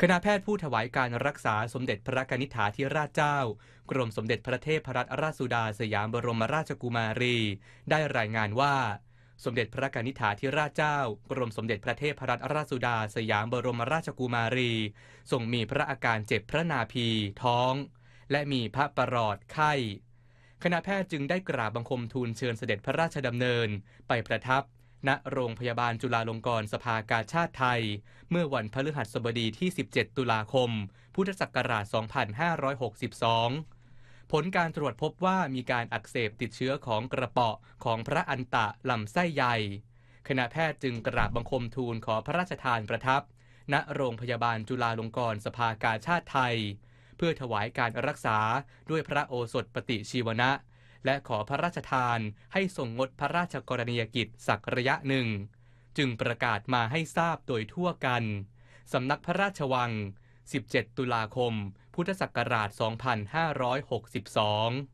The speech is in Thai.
คณะแพทย์ผู้ถวายการรักษาสมเด็จพระกนิษฐาธิราชเจ้า กรมสมเด็จพระเทพรัตนราชสุดาสยามบรมราชกุมารี ได้รายงานว่า สมเด็จพระกนิษฐาธิราชเจ้า กรมสมเด็จพระเทพรัตนราชสุดาสยามบรมราชกุมารีทรงมีพระอาการเจ็บพระนาภีท้อง และมีพระประรอดไข้ คณะแพทย์จึงได้กราบบังคมทูลเชิญเสด็จพระราชดำเนินไปประทับณโรงพยาบาลจุฬาลงกรณ์สภากาชาติไทย เมื่อวันพฤหัสบดีที่ 17 ตุลาคม พุทธศักราช 2562 ผลการตรวจพบว่ามีการอักเสบติดเชื้อของกระเปาะของพระอันตะลำไส้ใหญ่ คณะแพทย์จึงกราบบังคมทูลขอพระราชทานประทับณโรงพยาบาลจุฬาลงกรณ์สภากาชาติไทย เพื่อถวายการรักษาด้วยพระโอสถปฏิชีวนะและขอพระราชทานให้ทรงงดพระราชกรณียกิจสักระยะหนึ่ง จึงประกาศมาให้ทราบโดยทั่วกัน สำนักพระราชวัง 17 ตุลาคม พุทธศักราช 2562